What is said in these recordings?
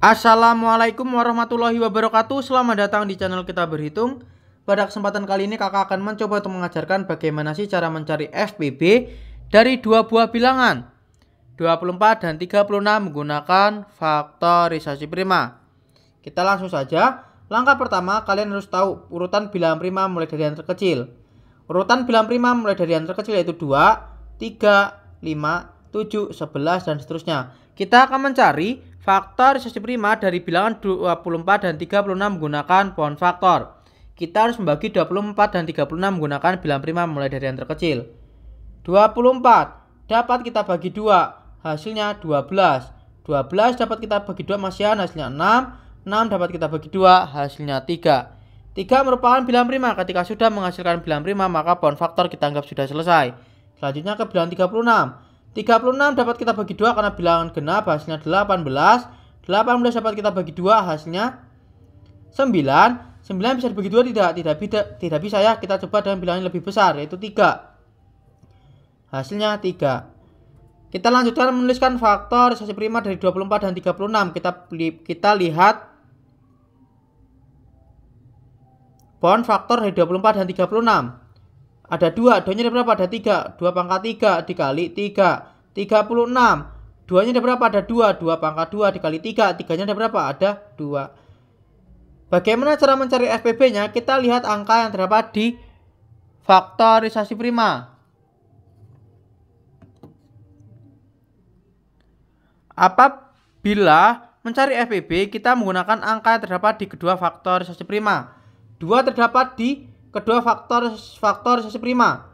Assalamualaikum warahmatullahi wabarakatuh Selamat datang di channel kita berhitung Pada kesempatan kali ini kakak akan mencoba untuk mengajarkan bagaimana sih cara mencari FPB Dari dua buah bilangan 24 dan 36 menggunakan faktorisasi prima Kita langsung saja Langkah pertama kalian harus tahu urutan bilangan prima mulai dari yang terkecil Urutan bilangan prima mulai dari yang terkecil yaitu 2, 3, 5, 7, 11 dan seterusnya Kita akan mencari Faktor resesi prima dari bilangan 24 dan 36 menggunakan pohon faktor. Kita harus membagi 24 dan 36 menggunakan bilangan prima mulai dari yang terkecil. 24 dapat kita bagi 2, hasilnya 12. 12 dapat kita bagi 2 masih hasilnya 6. 6 dapat kita bagi 2, hasilnya 3. 3 merupakan bilangan prima. Ketika sudah menghasilkan bilangan prima, maka pohon faktor kita anggap sudah selesai. Selanjutnya ke bilangan 36. 36 dapat kita bagi 2 karena bilangan genap hasilnya 18. 18 dapat kita bagi 2 hasilnya 9. 9 bisa dibagi dua tidak? Tidak bisa, tidak bisa ya. Kita coba dengan bilangan yang lebih besar yaitu 3. Hasilnya 3. Kita lanjutkan menuliskan faktor sasi prima dari 24 dan 36. Kita kita lihat pohon faktor dari 24 dan 36. Ada 2, 2 nya ada berapa? Ada 3. 2 pangkat 3 dikali 3. 36. 2 nya ada berapa? Ada 2. 2 pangkat 2 dikali 3. 3 nya ada berapa? Ada 2. Bagaimana cara mencari FPB-nya? Kita lihat angka yang terdapat di faktorisasi prima. Apabila mencari FPB, kita menggunakan angka yang terdapat di kedua faktorisasi prima. 2 terdapat di Kedua faktor faktor sisi prima.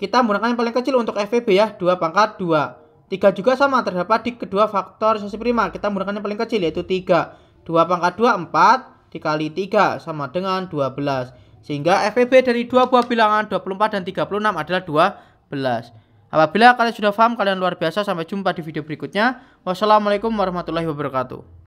Kita menggunakan yang paling kecil untuk FVB ya, dua pangkat dua. Tiga juga sama terdapat di kedua faktor sisi prima. Kita menggunakan yang paling kecil yaitu tiga. Dua pangkat dua empat dikali tiga sama dengan dua belas. Sehingga FVB dari dua buah bilangan dua puluh empat dan tiga puluh enam adalah dua belas. Apabila kalian sudah paham, kalian luar biasa. Sampai jumpa di video berikutnya. Wassalamualaikum warahmatullahi wabarakatuh.